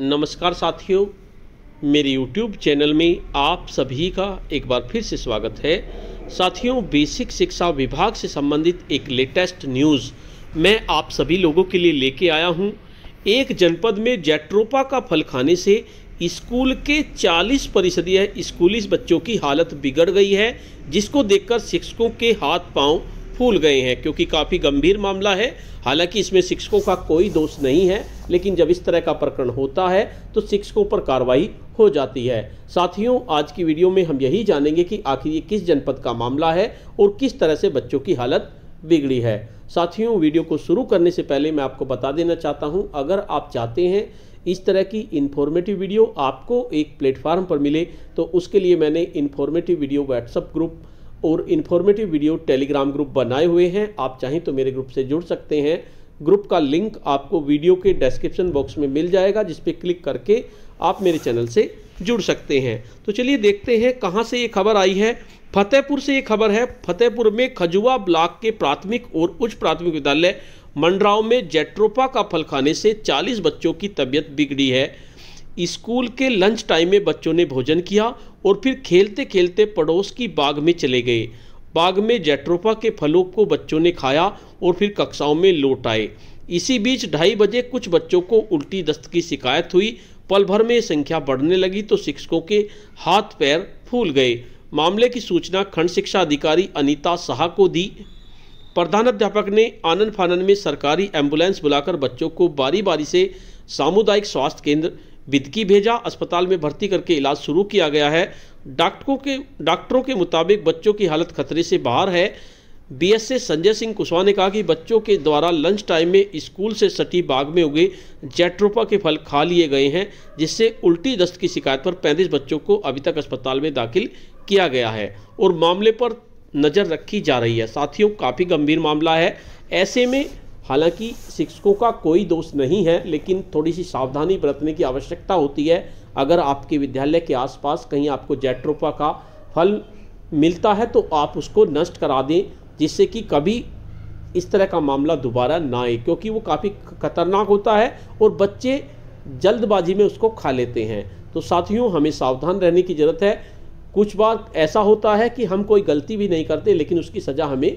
नमस्कार साथियों मेरे YouTube चैनल में आप सभी का एक बार फिर से स्वागत है साथियों बेसिक शिक्षा विभाग से संबंधित एक लेटेस्ट न्यूज़ मैं आप सभी लोगों के लिए लेके आया हूं एक जनपद में जैट्रोपा का फल खाने से स्कूल के 40 परिषदीय स्कूली बच्चों की हालत बिगड़ गई है जिसको देखकर शिक्षकों के हाथ पांव फूल गए हैं क्योंकि काफ़ी गंभीर मामला है हालांकि इसमें शिक्षकों का कोई दोष नहीं है लेकिन जब इस तरह का प्रकरण होता है तो शिक्षकों पर कार्रवाई हो जाती है साथियों आज की वीडियो में हम यही जानेंगे कि आखिर ये किस जनपद का मामला है और किस तरह से बच्चों की हालत बिगड़ी है साथियों वीडियो को शुरू करने से पहले मैं आपको बता देना चाहता हूँ अगर आप चाहते हैं इस तरह की इन्फॉर्मेटिव वीडियो आपको एक प्लेटफार्म पर मिले तो उसके लिए मैंने इन्फॉर्मेटिव वीडियो व्हाट्सअप ग्रुप और इन्फॉर्मेटिव वीडियो टेलीग्राम ग्रुप बनाए हुए हैं आप चाहें तो मेरे ग्रुप से जुड़ सकते हैं ग्रुप का लिंक आपको वीडियो के डिस्क्रिप्शन बॉक्स में मिल जाएगा जिस पर क्लिक करके आप मेरे चैनल से जुड़ सकते हैं तो चलिए देखते हैं कहाँ से ये खबर आई है फतेहपुर से ये खबर है फतेहपुर में खजुआ ब्लॉक के प्राथमिक और उच्च प्राथमिक विद्यालय मंडराव में जेट्रोपा का फल खाने से 40 बच्चों की तबीयत बिगड़ी है स्कूल के लंच टाइम में बच्चों ने भोजन किया और फिर खेलते खेलते पड़ोस की बाग में चले गए बाग में जेट्रोपा के फलों को बच्चों ने खाया और फिर कक्षाओं में लौट आए इसी बीच ढाई बजे कुछ बच्चों को उल्टी दस्त की शिकायत हुई पल भर में संख्या बढ़ने लगी तो शिक्षकों के हाथ पैर फूल गए मामले की सूचना खंड शिक्षा अधिकारी अनीता शाह को दी प्रधानाध्यापक ने आनंद फानन में सरकारी एम्बुलेंस बुलाकर बच्चों को बारी बारी से सामुदायिक स्वास्थ्य केंद्र बिदकी भेजा अस्पताल में भर्ती करके इलाज शुरू किया गया है डॉक्टरों के डॉक्टरों के मुताबिक बच्चों की हालत खतरे से बाहर है बीएसए संजय सिंह कुशवाहा ने कहा कि बच्चों के द्वारा लंच टाइम में स्कूल से सटी बाग में उगे जेट्रोपा के फल खा लिए गए हैं जिससे उल्टी दस्त की शिकायत पर 35 बच्चों को अभी तक अस्पताल में दाखिल किया गया है और मामले पर नज़र रखी जा रही है साथियों काफ़ी गंभीर मामला है ऐसे में हालांकि शिक्षकों का कोई दोष नहीं है लेकिन थोड़ी सी सावधानी बरतने की आवश्यकता होती है अगर आपके विद्यालय के आसपास कहीं आपको जैट्रोपा का फल मिलता है तो आप उसको नष्ट करा दें जिससे कि कभी इस तरह का मामला दोबारा ना आए क्योंकि वो काफ़ी खतरनाक होता है और बच्चे जल्दबाजी में उसको खा लेते हैं तो साथियों हमें सावधान रहने की ज़रूरत है कुछ बार ऐसा होता है कि हम कोई गलती भी नहीं करते लेकिन उसकी सज़ा हमें